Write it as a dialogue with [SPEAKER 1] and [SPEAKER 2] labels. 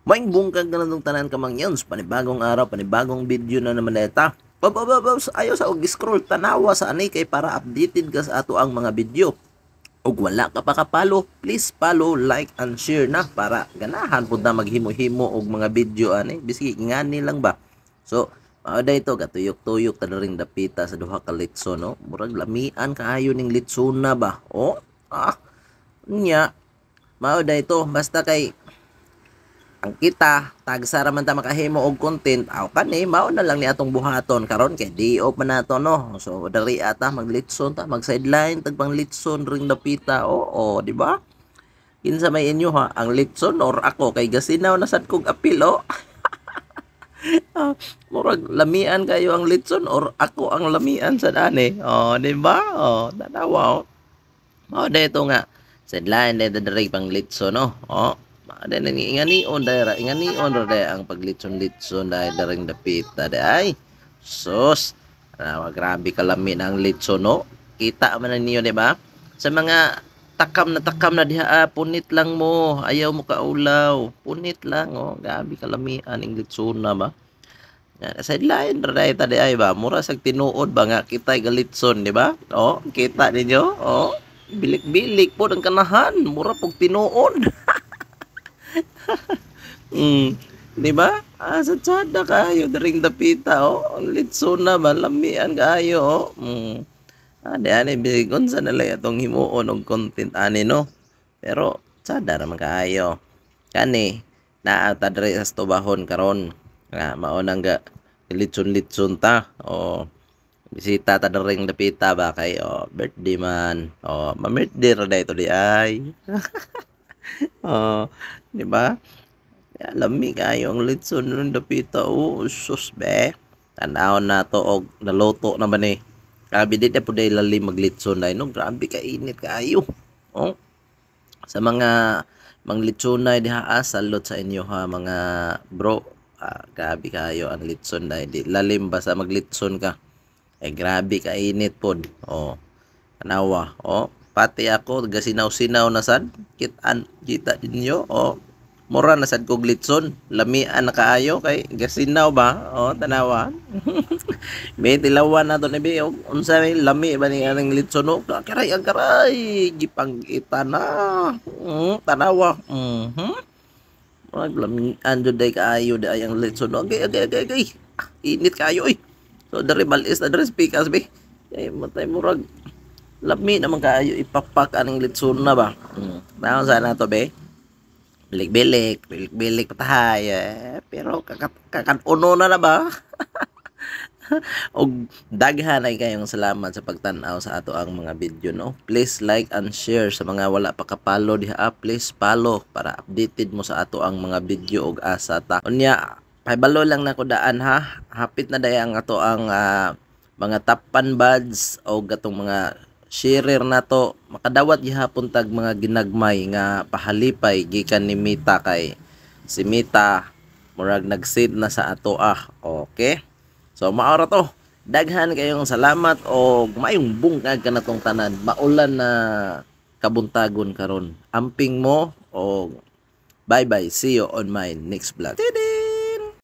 [SPEAKER 1] Maing bungkag na nung tanan kamang yun. Panibagong araw, panibagong video na naman neta. Bababababs, ayaw sa og scroll tanawa sa anay kay para updated ka sa ato ang mga video. Og wala ka pa kapalo, please follow, like, and share na para ganahan po na maghimo-himo og mga video ani. Bisigi, ingani lang ba? So, mao ito, gatuyok tuyok tada ring dapita sa duha ka litso no. Murag lamian kaayo ning litso na ba? O, oh, ah, nya. Mao ito, basta kay ang kita tagsara man ta makahimo og content aw kani mao na lang ni atong buhaton karon kay di off man nato no so dali ata maglitson ta mag sideline tag pang litson ring dapita oo di ba kinsa may inyo ha ang litson or ako kay gasinaw na sad kog apil oh ah, murag lamian kayo ang litson or ako ang lamian sad ani oh di ba oh tanawa mao oh dito nga sideline dito diri pang litson no oh Ada na ni on dai ra inganion ra dai ang paglitson-litson dai daring dapit na dai. Sus. Ah, grabe kalami ng litson no. Kita man niyo di ba? Sa mga takam na takam na diha ah, punit lang mo. Ayaw mo kaulaw. Punit lang oh. Grabe kalamian ang litson na ba. Sa lain ra dai ta ba. Mura sa tinuod ba nga kita galitson di ba? Oh, kita ninyo. Oh bilik-bilik po ang kanahan mura pag tinuod mm. Di ba? Ah, sa tsada kayo, daring dapita, oh. Litso na, malamian kayo, oh. Mm. Ah, ani, bigon sa nalay itong himuon og content, ani, no? Pero, tsada naman ayo. Kani, naata diri sa stobahon karon nga ah, maonang ga litson-litson ta o oh. bisita ta ring dapita ba kay o oh, birthday man o oh, ma-birthday ra dito di ay oh, di ba? Lamig ayo ah, ang litson nun dapita. Ah, oh, sus be. Tanaw na to og naloto na man ni? Eh. Grabe di na po dahil lali maglitson na. Eh, no, grabe ka init kayo. Oh. Sa mga manglitson na eh, diha asalot ah, sa inyo ha mga bro. Ah, grabe kayo ang litson na. Di lalim sa maglitson ka. Eh grabe ka init pod. Oh. Tanawa. Oh pati ako gasinaw-sinaw na sad kitan kita dinyo o mura na sad kog litson lamian na kaayo kay gasinaw ba o tanawa may tilawan na to ni unsa may lami ba ni aning litson o karay ang karay gipangita na mm, tanawa mhm mm Ay, lamian jud day kaayo day ang litson o okay okay okay, okay. Ah, init kaayo oy so the rebel is address pikas bi ay matay murag lami na kaayo ipapak aning litson na ba hmm. na sana to be bilik-bilik bilik-bilik patahay eh. pero kakatuno na na ba og daghan ay kayong salamat sa pagtanaw sa ato ang mga video no please like and share sa mga wala pa kapalo diha ah, please follow para updated mo sa ato ang mga video og asa ta unya pahibalo lang na ko daan ha hapit na ang ato ang uh, mga top 10 buds o gatong mga sharer to makadawat gihapon tag mga ginagmay nga pahalipay gikan ni Mita kay si Mita murag nag na sa ato ah. Okay? So maora to. Daghan kayong salamat o mayong bungkag ka na tong tanan. Maulan na kabuntagon karon. Amping mo o bye-bye. See you on my next vlog. Didi!